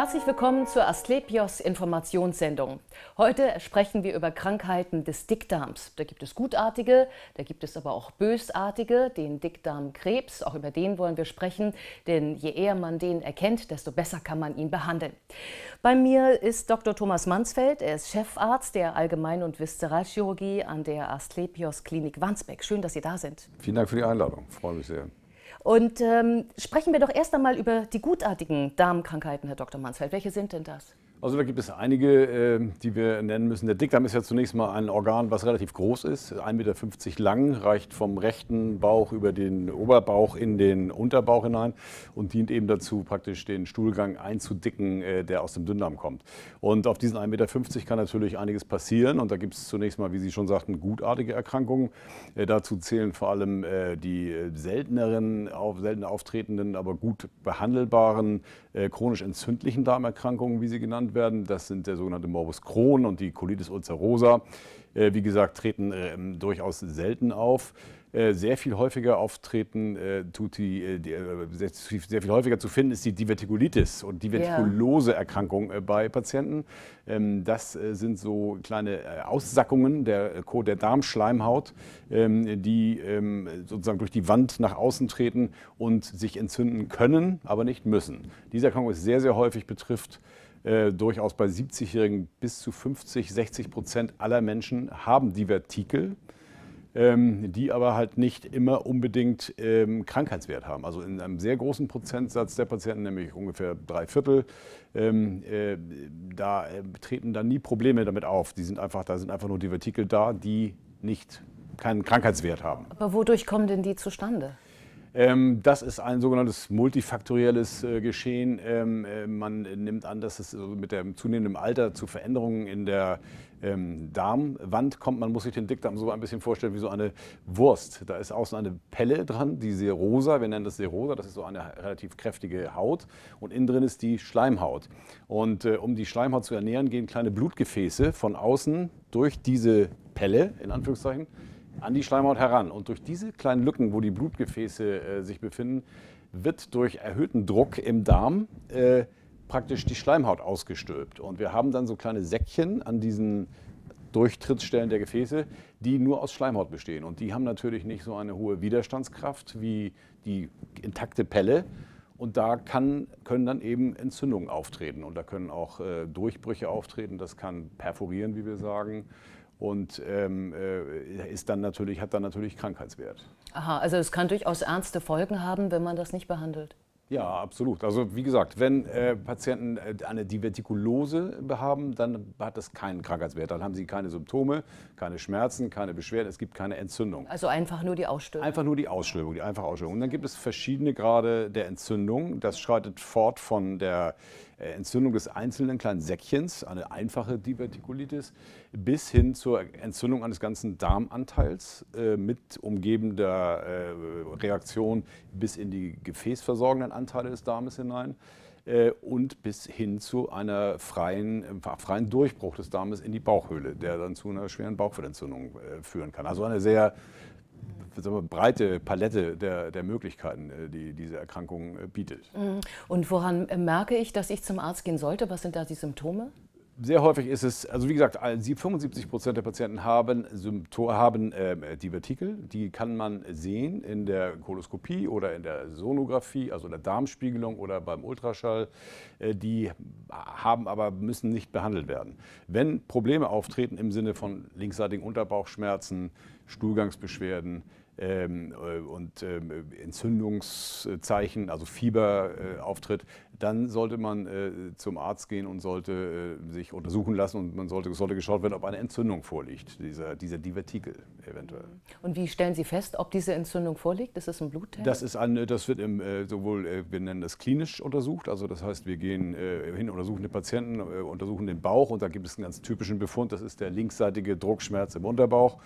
Herzlich willkommen zur Asklepios Informationssendung. Heute sprechen wir über Krankheiten des Dickdarms. Da gibt es gutartige, da gibt es aber auch bösartige, den Dickdarmkrebs. Auch über den wollen wir sprechen, denn je eher man den erkennt, desto besser kann man ihn behandeln. Bei mir ist Dr. Thomas Mansfeld. Er ist Chefarzt der Allgemein- und Viszeralchirurgie an der Asklepios Klinik Wandsbeck. Schön, dass Sie da sind. Vielen Dank für die Einladung. freue mich sehr. Und ähm, sprechen wir doch erst einmal über die gutartigen Darmkrankheiten, Herr Dr. Mansfeld. Welche sind denn das? Also da gibt es einige, ähm, die wir nennen müssen. Der Dickdarm ist ja zunächst mal ein Organ, was relativ groß ist, 1,50 Meter lang, reicht vom rechten Bauch über den Oberbauch in den Unterbauch hinein und dient eben dazu, praktisch den Stuhlgang einzudicken, äh, der aus dem Dünndarm kommt. Und auf diesen 1,50 Meter kann natürlich einiges passieren und da gibt es zunächst mal, wie Sie schon sagten, gutartige Erkrankungen. Äh, dazu zählen vor allem äh, die selteneren, selten auftretenden, aber gut behandelbaren chronisch entzündlichen Darmerkrankungen, wie sie genannt genannt werden. Das sind der sogenannte Morbus Crohn und die Colitis ulcerosa. Äh, wie gesagt, treten ähm, durchaus selten auf äh, sehr viel häufiger auftreten, äh, tut die, äh, äh sehr, sehr, viel häufiger zu finden ist die Divertikulitis und Divertikulose-Erkrankung äh, bei Patienten. Ähm, das sind so kleine Aussackungen der, der Darmschleimhaut, ähm, die ähm, sozusagen durch die Wand nach außen treten und sich entzünden können, aber nicht müssen. Diese Erkrankung ist sehr, sehr häufig betrifft äh, durchaus bei 70-Jährigen bis zu 50, 60 Prozent aller Menschen haben Divertikel, ähm, die aber halt nicht immer unbedingt ähm, Krankheitswert haben. Also in einem sehr großen Prozentsatz der Patienten, nämlich ungefähr drei Viertel, ähm, äh, da äh, treten dann nie Probleme damit auf. Die sind einfach, da sind einfach nur Divertikel da, die nicht keinen Krankheitswert haben. Aber wodurch kommen denn die zustande? Ähm, das ist ein sogenanntes multifaktorielles äh, Geschehen. Ähm, äh, man nimmt an, dass es mit dem zunehmenden Alter zu Veränderungen in der ähm, Darmwand kommt. Man muss sich den Dickdarm so ein bisschen vorstellen wie so eine Wurst. Da ist außen eine Pelle dran, die Serosa, wir nennen das Serosa, das ist so eine relativ kräftige Haut. Und innen drin ist die Schleimhaut. Und äh, um die Schleimhaut zu ernähren, gehen kleine Blutgefäße von außen durch diese Pelle, in Anführungszeichen, an die Schleimhaut heran. Und durch diese kleinen Lücken, wo die Blutgefäße äh, sich befinden, wird durch erhöhten Druck im Darm äh, praktisch die Schleimhaut ausgestülpt. Und wir haben dann so kleine Säckchen an diesen Durchtrittsstellen der Gefäße, die nur aus Schleimhaut bestehen. Und die haben natürlich nicht so eine hohe Widerstandskraft wie die intakte Pelle. Und da kann, können dann eben Entzündungen auftreten und da können auch äh, Durchbrüche auftreten. Das kann perforieren, wie wir sagen und ähm, äh, ist dann natürlich, hat dann natürlich Krankheitswert. Aha, also es kann durchaus ernste Folgen haben, wenn man das nicht behandelt. Ja, absolut. Also wie gesagt, wenn äh, Patienten äh, eine Divertikulose haben, dann hat das keinen Krankheitswert. Dann haben sie keine Symptome, keine Schmerzen, keine Beschwerden, es gibt keine Entzündung. Also einfach nur die Ausstülpung. Einfach nur die Ausstülpung, die einfache Ausstülpung. Und dann gibt es verschiedene Grade der Entzündung. Das schreitet fort von der äh, Entzündung des einzelnen kleinen Säckchens, eine einfache Divertikulitis, bis hin zur Entzündung eines ganzen Darmanteils äh, mit umgebender äh, Reaktion bis in die gefäßversorgenden Anteile des Darmes hinein äh, und bis hin zu einem freien, äh, freien Durchbruch des Darmes in die Bauchhöhle, der dann zu einer schweren Bauchfellentzündung führen kann. Also eine sehr wir, breite Palette der, der Möglichkeiten, äh, die diese Erkrankung äh, bietet. Mhm. Und woran äh, merke ich, dass ich zum Arzt gehen sollte? Was sind da die Symptome? sehr häufig ist es, also wie gesagt, 75 Prozent der Patienten haben, Sympto haben äh, Divertikel. Die kann man sehen in der Koloskopie oder in der Sonographie, also in der Darmspiegelung oder beim Ultraschall. Äh, die haben aber müssen nicht behandelt werden. Wenn Probleme auftreten im Sinne von linksseitigen Unterbauchschmerzen, Stuhlgangsbeschwerden, ähm, äh, und ähm, Entzündungszeichen, also Fieber äh, auftritt, dann sollte man äh, zum Arzt gehen und sollte sich untersuchen lassen und man sollte, sollte geschaut werden, ob eine Entzündung vorliegt, dieser, dieser Divertikel eventuell. Und wie stellen Sie fest, ob diese Entzündung vorliegt? Ist das ein Bluttest? Das, ist ein, das wird im, sowohl, wir nennen das klinisch untersucht, also das heißt, wir gehen hin, untersuchen den Patienten, untersuchen den Bauch und da gibt es einen ganz typischen Befund, das ist der linksseitige Druckschmerz im Unterbauch.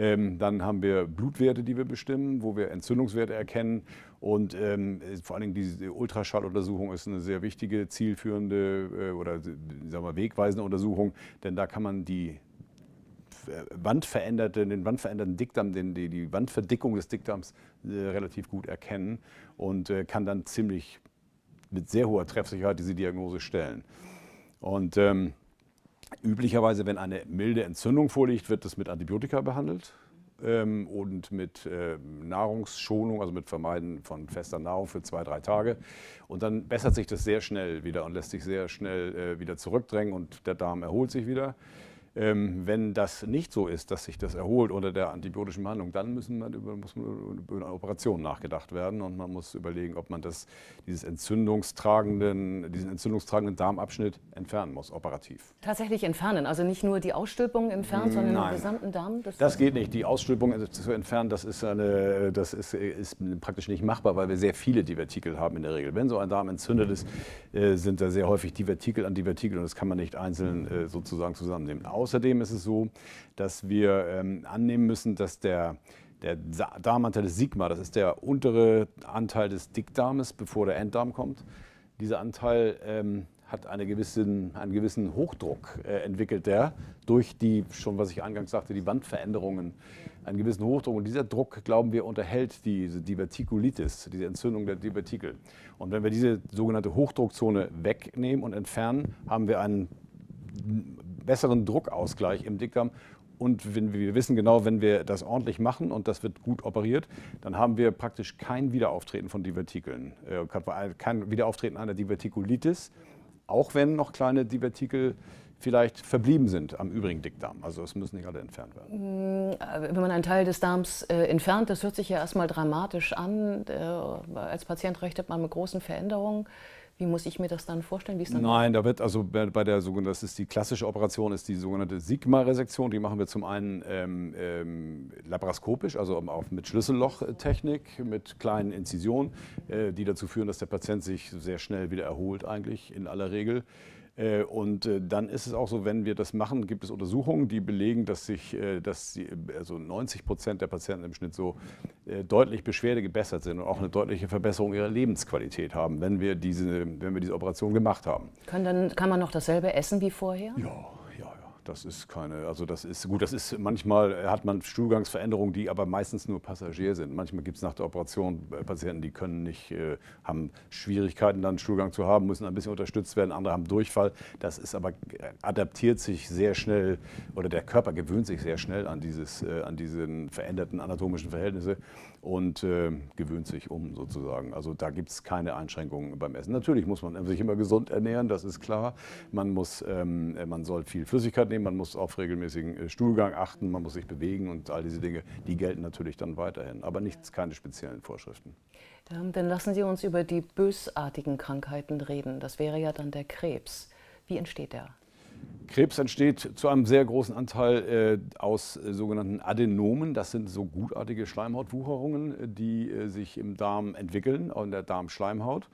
Ähm, dann haben wir Blutwerte, die die wir bestimmen, wo wir Entzündungswerte erkennen. Und ähm, vor allen Dingen diese Ultraschalluntersuchung ist eine sehr wichtige, zielführende äh, oder sagen wir, wegweisende Untersuchung, denn da kann man die äh, wandveränderte, den wandveränderten Dickdarm, den, die, die Wandverdickung des Dickdarms äh, relativ gut erkennen und äh, kann dann ziemlich mit sehr hoher Treffsicherheit diese Diagnose stellen. Und ähm, üblicherweise, wenn eine milde Entzündung vorliegt, wird das mit Antibiotika behandelt ähm, und mit äh, Nahrungsschonung, also mit Vermeiden von fester Nahrung für zwei, drei Tage. Und dann bessert sich das sehr schnell wieder und lässt sich sehr schnell äh, wieder zurückdrängen und der Darm erholt sich wieder. Ähm, wenn das nicht so ist, dass sich das erholt unter der antibiotischen Behandlung, dann müssen man über, muss man über eine Operation nachgedacht werden und man muss überlegen, ob man das, dieses entzündungstragenden, diesen entzündungstragenden Darmabschnitt entfernen muss, operativ. Tatsächlich entfernen, also nicht nur die Ausstülpung entfernen, hm, sondern Nein. den gesamten Darm? Das, das geht nicht. Die Ausstülpung zu entfernen, das, ist, eine, das ist, ist praktisch nicht machbar, weil wir sehr viele Divertikel haben in der Regel. Wenn so ein Darm entzündet ist, äh, sind da sehr häufig Divertikel an Divertikel und das kann man nicht einzeln äh, sozusagen zusammennehmen. Außerdem ist es so, dass wir ähm, annehmen müssen, dass der der Darmanteil des Sigma, das ist der untere Anteil des Dickdarmes, bevor der Enddarm kommt. Dieser Anteil ähm, hat eine gewissen, einen gewissen Hochdruck äh, entwickelt, der durch die, schon was ich eingangs sagte, die Wandveränderungen, einen gewissen Hochdruck. Und dieser Druck, glauben wir, unterhält diese Divertikulitis, diese Entzündung der Divertikel. Und wenn wir diese sogenannte Hochdruckzone wegnehmen und entfernen, haben wir einen besseren Druckausgleich im Dickdarm. Und wenn, wir wissen genau, wenn wir das ordentlich machen und das wird gut operiert, dann haben wir praktisch kein Wiederauftreten von Divertikeln, äh, kein Wiederauftreten einer Divertikulitis, auch wenn noch kleine Divertikel vielleicht verblieben sind am übrigen Dickdarm. Also es müssen nicht alle entfernt werden. Hm, wenn man einen Teil des Darms äh, entfernt, das hört sich ja erstmal dramatisch an. Äh, als Patient rechnet man mit großen Veränderungen. Wie muss ich mir das dann vorstellen? Dann Nein, da wird also bei der sogenannten, das ist die klassische Operation, ist die sogenannte Sigma-Resektion. Die machen wir zum einen ähm, ähm, laparoskopisch, also auf, mit Schlüssellochtechnik, mit kleinen Inzisionen, äh, die dazu führen, dass der Patient sich sehr schnell wieder erholt eigentlich in aller Regel. Äh, und äh, dann ist es auch so, wenn wir das machen, gibt es Untersuchungen, die belegen, dass sich äh, dass die, also 90 Prozent der Patienten im Schnitt so deutlich Beschwerde gebessert sind und auch eine deutliche Verbesserung ihrer Lebensqualität haben, wenn wir diese, wenn wir diese Operation gemacht haben. Kann, dann, kann man noch dasselbe essen wie vorher? Ja. Das ist keine, also das ist gut, das ist manchmal hat man Stuhlgangsveränderungen, die aber meistens nur Passagier sind. Manchmal gibt es nach der Operation äh, Patienten, die können nicht, äh, haben Schwierigkeiten, dann Stuhlgang zu haben, müssen ein bisschen unterstützt werden, andere haben Durchfall. Das ist aber äh, adaptiert sich sehr schnell oder der Körper gewöhnt sich sehr schnell an, dieses, äh, an diesen veränderten anatomischen Verhältnisse und äh, gewöhnt sich um sozusagen. Also da gibt es keine Einschränkungen beim Essen. Natürlich muss man sich immer gesund ernähren, das ist klar. Man, muss, ähm, man soll viel Flüssigkeit nehmen, man muss auf regelmäßigen äh, Stuhlgang achten, man muss sich bewegen und all diese Dinge, die gelten natürlich dann weiterhin. Aber nichts, keine speziellen Vorschriften. Ähm, dann lassen Sie uns über die bösartigen Krankheiten reden. Das wäre ja dann der Krebs. Wie entsteht der? Krebs entsteht zu einem sehr großen Anteil äh, aus äh, sogenannten Adenomen. Das sind so gutartige Schleimhautwucherungen, äh, die äh, sich im Darm entwickeln, in der Darmschleimhaut.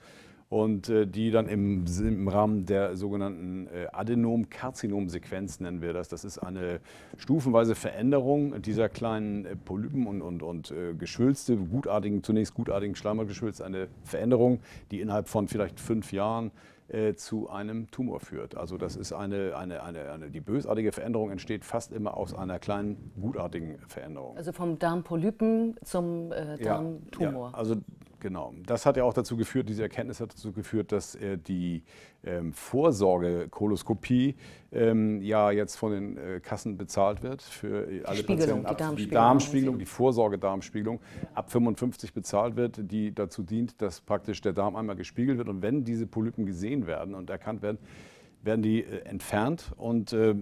Und äh, die dann im, im, Rahmen der sogenannten äh, Adenom-Karzinom-Sequenz nennen wir das. Das ist eine stufenweise Veränderung dieser kleinen Polypen und, und, und geschwülste, gutartigen, zunächst gutartigen Schleimhautgeschwülst, eine Veränderung, die innerhalb von vielleicht fünf Jahren äh, zu einem Tumor führt. Also das ist eine, eine, eine, eine, die bösartige Veränderung entsteht fast immer aus einer kleinen gutartigen Veränderung. Also vom Darmpolypen zum äh, Darmtumor. Ja, ja. Also Genau. Das hat ja auch dazu geführt, diese Erkenntnis hat dazu geführt, dass äh, die ähm, Vorsorgekoloskopie ähm, ja jetzt von den äh, Kassen bezahlt wird für äh, alle Spiegelung, Patienten. Ab, die Darmspiegelung, die, Darmspiegelung, die Vorsorgedarmspiegelung ab 55 bezahlt wird, die dazu dient, dass praktisch der Darm einmal gespiegelt wird. Und wenn diese Polypen gesehen werden und erkannt werden, werden die äh, entfernt und äh,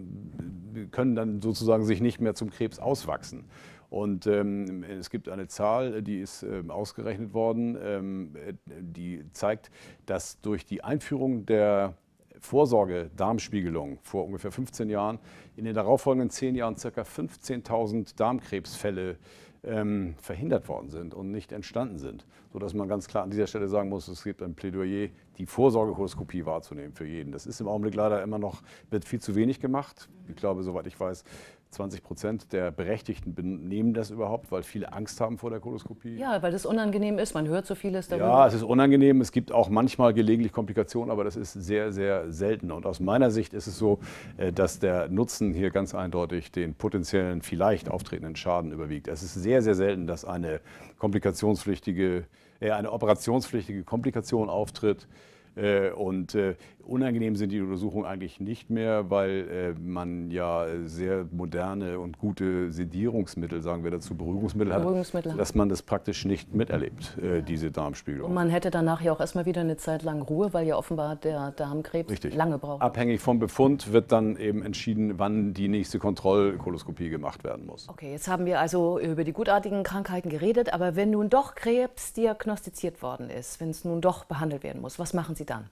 können dann sozusagen sich nicht mehr zum Krebs auswachsen. Und ähm, es gibt eine Zahl, die ist ähm, ausgerechnet worden, ähm, die zeigt, dass durch die Einführung der Vorsorge-Darmspiegelung vor ungefähr 15 Jahren in den darauffolgenden 10 Jahren ca. 15.000 Darmkrebsfälle ähm, verhindert worden sind und nicht entstanden sind. Sodass man ganz klar an dieser Stelle sagen muss, es gibt ein Plädoyer, die Vorsorgehoroskopie wahrzunehmen für jeden. Das ist im Augenblick leider immer noch, wird viel zu wenig gemacht. Ich glaube, soweit ich weiß, 20 Prozent der Berechtigten nehmen das überhaupt, weil viele Angst haben vor der Koloskopie. Ja, weil das unangenehm ist. Man hört so vieles darüber. Ja, es ist unangenehm. Es gibt auch manchmal gelegentlich Komplikationen, aber das ist sehr, sehr selten. Und aus meiner Sicht ist es so, äh, dass der Nutzen hier ganz eindeutig den potenziellen, vielleicht auftretenden Schaden überwiegt. Es ist sehr, sehr selten, dass eine komplikationspflichtige, äh, eine operationspflichtige Komplikation auftritt. Äh, und Unangenehm sind die Untersuchungen eigentlich nicht mehr, weil äh, man ja sehr moderne und gute Sedierungsmittel, sagen wir dazu, Beruhigungsmittel, Beruhigungsmittel hat, dass man das praktisch nicht miterlebt, äh, diese Darmspiegelung. Und man hätte danach ja auch erstmal wieder eine Zeit lang Ruhe, weil ja offenbar der Darmkrebs Richtig. lange braucht. Abhängig vom Befund wird dann eben entschieden, wann die nächste Kontrollkoloskopie gemacht werden muss. Okay, jetzt haben wir also über die gutartigen Krankheiten geredet, aber wenn nun doch Krebs diagnostiziert worden ist, wenn es nun doch behandelt werden muss, was machen Sie dann?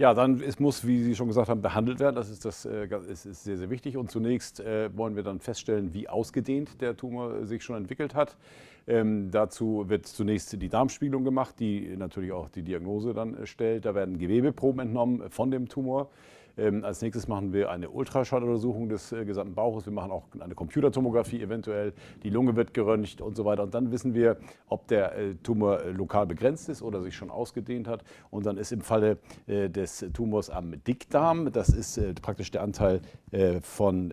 Ja, dann es muss, wie Sie schon gesagt haben, behandelt werden. Das ist, das, äh, ist, ist sehr, sehr wichtig. Und zunächst äh, wollen wir dann feststellen, wie ausgedehnt der Tumor sich schon entwickelt hat. Ähm, dazu wird zunächst die Darmspiegelung gemacht, die natürlich auch die Diagnose dann äh, stellt. Da werden Gewebeproben entnommen von dem Tumor. Ähm, als nächstes machen wir eine Ultraschalluntersuchung des äh, gesamten Bauches. Wir machen auch eine Computertomographie eventuell. Die Lunge wird geröntgt und so weiter. Und dann wissen wir, ob der äh, Tumor äh, lokal begrenzt ist oder sich schon ausgedehnt hat. Und dann ist im Falle äh, des Tumors am Dickdarm, das ist äh, praktisch der Anteil von,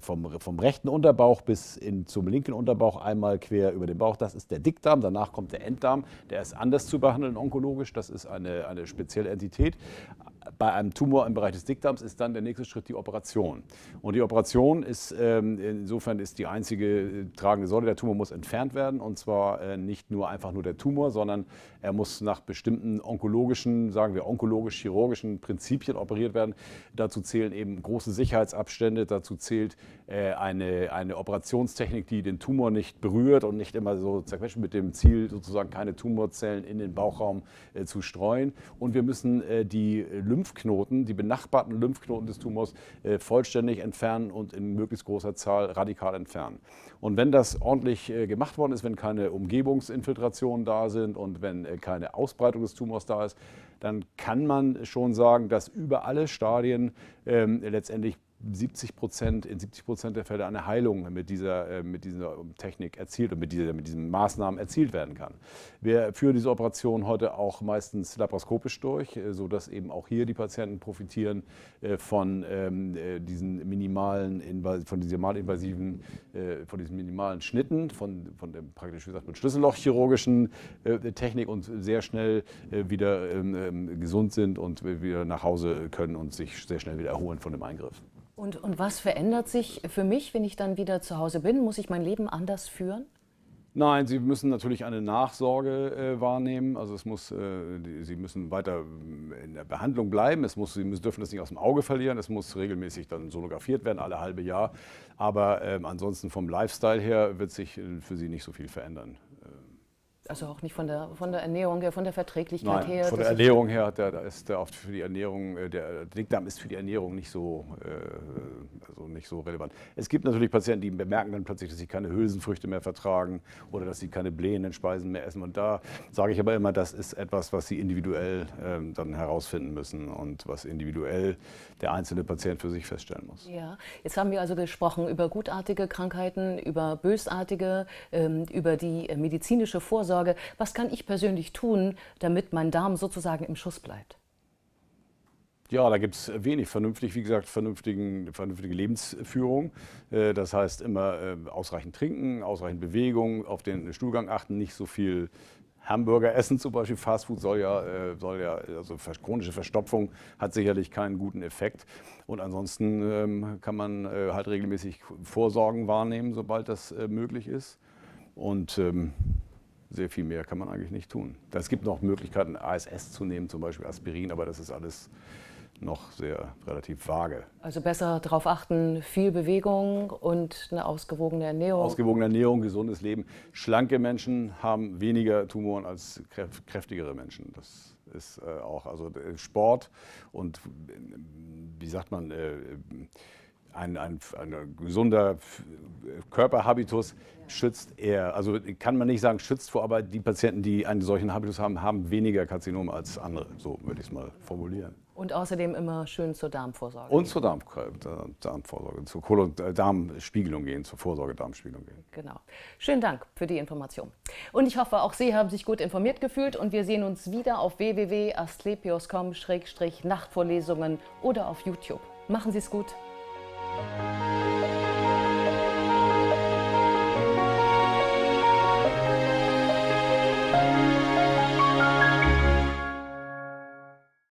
vom, vom rechten Unterbauch bis in, zum linken Unterbauch einmal quer über den Bauch. Das ist der Dickdarm. Danach kommt der Enddarm. Der ist anders zu behandeln onkologisch. Das ist eine, eine spezielle Entität. Bei einem Tumor im Bereich des Dickdarms ist dann der nächste Schritt die Operation. Und die Operation ist ähm, insofern ist die einzige äh, tragende Säule. Der Tumor muss entfernt werden und zwar äh, nicht nur einfach nur der Tumor, sondern er muss nach bestimmten onkologischen, sagen wir onkologisch-chirurgischen Prinzipien operiert werden. Dazu zählen eben große Sicherheitsabstände, dazu zählt äh, eine, eine Operationstechnik, die den Tumor nicht berührt und nicht immer so zerquetscht, mit dem Ziel, sozusagen keine Tumorzellen in den Bauchraum äh, zu streuen. Und wir müssen äh, die Lymphknoten, die benachbarten Lymphknoten des Tumors äh, vollständig entfernen und in möglichst großer Zahl radikal entfernen. Und wenn das ordentlich äh, gemacht worden ist, wenn keine Umgebungsinfiltrationen da sind und wenn äh, keine Ausbreitung des Tumors da ist, dann kann man schon sagen, dass über alle Stadien ähm, letztendlich 70 Prozent, in 70 Prozent der Fälle eine Heilung mit dieser, äh, mit dieser ähm, Technik erzielt und mit, dieser, mit diesen Maßnahmen erzielt werden kann. Wir führen diese Operation heute auch meistens laparoskopisch durch, äh, sodass eben auch hier die Patienten profitieren äh, von ähm, diesen minimalen, von diesen minimalinvasiven, von diesen minimalen Schnitten, von, von dem praktisch, wie gesagt, mit Schlüssellochchirurgischen Technik und sehr schnell wieder ähm, gesund sind und wieder nach Hause können und sich sehr schnell wieder erholen von dem Eingriff. Und, und was verändert sich für mich, wenn ich dann wieder zu Hause bin? Muss ich mein Leben anders führen? Nein, Sie müssen natürlich eine Nachsorge äh, wahrnehmen. Also es muss, äh, die, Sie müssen weiter äh, in der Behandlung bleiben. Es muss, Sie müssen, dürfen das nicht aus dem Auge verlieren. Es muss regelmäßig dann sonografiert werden, alle halbe Jahr. Aber äh, ansonsten vom Lifestyle her wird sich äh, für Sie nicht so viel verändern. Also auch nicht von der, von der Ernährung her, von der Verträglichkeit Nein, her. Von der Ernährung her, da, da ist da oft für die Ernährung, äh, der Dickdarm ist für die Ernährung nicht so, äh, also nicht so relevant. Es gibt natürlich Patienten, die bemerken dann plötzlich, dass sie keine Hülsenfrüchte mehr vertragen oder dass sie keine blähenden Speisen mehr essen. Und da sage ich aber immer, das ist etwas, was sie individuell äh, dann herausfinden müssen und was individuell der einzelne Patient für sich feststellen muss. Ja, jetzt haben wir also gesprochen über gutartige Krankheiten, über bösartige, ähm, über die äh, medizinische Vorsorge Darmvorsorge. Was kann ich persönlich tun, damit mein Darm sozusagen im Schuss bleibt? Ja, da gibt es wenig vernünftig, wie gesagt, vernünftigen, vernünftige Lebensführung. Äh, das heißt immer äh, ausreichend trinken, ausreichend Bewegung, auf den Stuhlgang achten, nicht so viel Hamburger essen zum Beispiel, Fastfood soll ja, äh, soll ja, also chronische Verstopfung hat sicherlich keinen guten Effekt. Und ansonsten ähm, kann man halt regelmäßig Vorsorgen wahrnehmen, sobald das möglich ist. Und ähm, sehr viel mehr kann man eigentlich nicht tun. Es gibt noch Möglichkeiten, ASS zu nehmen, zum Beispiel Aspirin, aber das ist alles noch sehr relativ vage. Also besser darauf achten, viel Bewegung und eine ausgewogene Ernährung. Ausgewogene Ernährung, gesundes Leben. Schlanke Menschen haben weniger Tumoren als kräftigere Menschen. Das ist äh, auch also äh, Sport und äh, wie sagt man ein, ein, ein gesunder Körperhabitus schützt eher, also kann man nicht sagen schützt vor, aber die Patienten, die einen solchen Habitus haben, haben weniger Karzinom als andere. So würde ich es mal formulieren. Und außerdem immer schön zur Darmvorsorge. Und zur Darm, äh, Darmvorsorge, zur Kolon äh, Darmspiegelung gehen, zur Vorsorge Darmspiegelung gehen. Genau. Schönen Dank für die Information. Und ich hoffe, auch Sie haben sich gut informiert gefühlt und wir sehen uns wieder auf www.astlepios.com-nachtvorlesungen oder auf YouTube. Machen Sie es gut. Bye.